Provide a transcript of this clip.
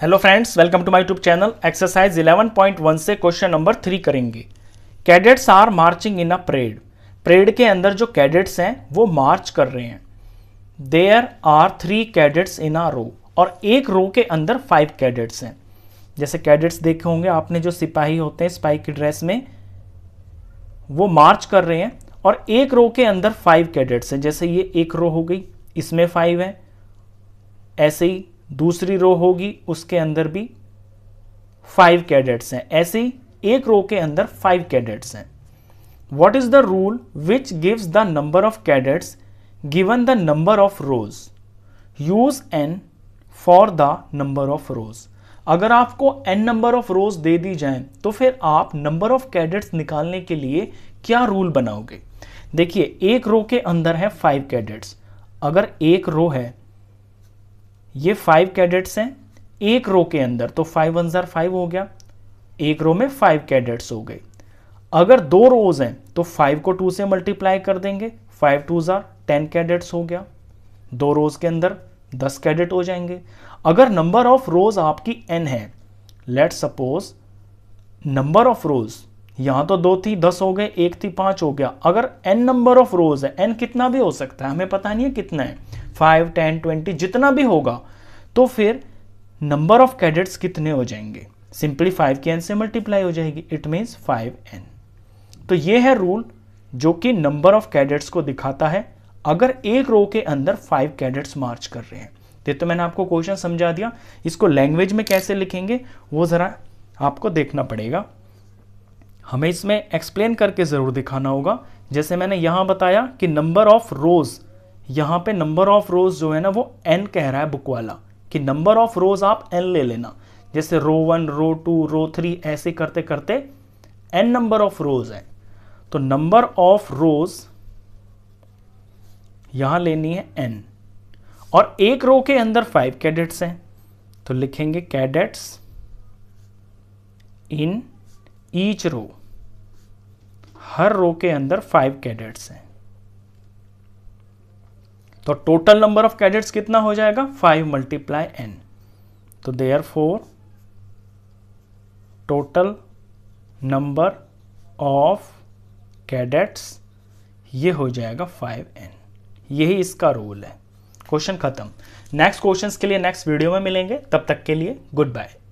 hello friends welcome to my YouTube channel exercise 11.1 से question number three करेंगे cadets are marching in a parade parade के अंदर जो cadets हैं वो मार्च कर रहे हैं there are three cadets in a row और एक रो के अंदर फाइव कैडेट्स हैं जैसे कैडेट्स देखे होंगे आपने जो सिपाही होते हैं स्पाई की ड्रेस में वो मार्च कर रहे हैं और एक रो के अंदर फाइव कैडेट्स हैं जैसे ये एक रो हो गई इसमें फाइव है ऐसे ही दूसरी रो होगी उसके अंदर भी फाइव कैडेट्स हैं ऐसे ही एक रो के अंदर फाइव कैडेट्स हैं what is the rule which gives the number of cadets given the number of rows use N for the number of rows अगर आपको एन नंबर ऑफ रोज दे दी जाए तो फिर आप नंबर ऑफ कैडेट्स निकालने के लिए क्या रूल बनाओगे देखिए एक रो के अंदर है फाइव कैडेट्स अगर एक रो है ये फाइव कैडेट्स हैं एक रो के अंदर तो फाइव वन ज़ार फाइव हो गया एक रो में फाइव कैडेट्स हो गए अगर दो रोज हैं तो फाइव को टू से मल्टीप्लाई कर देंगे five twos are ten cadets हो गया दो रोज के अंदर दस कैडेट हो जाएंगे अगर नंबर ऑफ रोज आपकी एन है let suppose number of rows यहां तो दो थी दस हो गए एक थी पांच हो गया अगर एन नंबर ऑफ रोज है एन कितना भी हो सकता है हमें पता नहीं है कितना है फाइव टेन ट्वेंटी जितना भी होगा तो फिर नंबर ऑफ कैडेट्स कितने हो जाएंगे सिंपली फाइव के एन से मल्टीप्लाई हो जाएगी इट मीन्स फाइव एन तो ये है रूल जो कि नंबर ऑफ कैडेट्स को दिखाता है अगर एक रो के अंदर फाइव कैडेट्स मार्च कर रहे हैं तो ये तो मैंने आपको क्वेश्चन समझा दिया इसको लैंग्वेज में कैसे लिखेंगे वो ज़रा आपको देखना पड़ेगा हमें इसमें एक्सप्लेन करके ज़रूर दिखाना होगा जैसे मैंने यहां बताया कि नंबर ऑफ रोज़ यहाँ पे नंबर ऑफ रोज जो है ना वो एन कह रहा है बुक वाला कि नंबर ऑफ रोज आप एन ले लेना जैसे row one row two row three ऐसे करते करते एन नंबर ऑफ रोज है तो नंबर ऑफ रोज यहां लेनी है एन और एक रो के अंदर फाइव कैडेट्स हैं तो लिखेंगे कैडेट्स इन ईच रो हर रो के अंदर फाइव कैडेट्स हैं तो टोटल नंबर ऑफ कैडेट्स कितना हो जाएगा फाइव मल्टीप्लाई एन तो therefore total number of cadets ये हो जाएगा फाइव एन यही इसका रूल है क्वेश्चन खत्म नेक्स्ट क्वेश्चंस के लिए नेक्स्ट वीडियो में मिलेंगे तब तक के लिए गुड बाय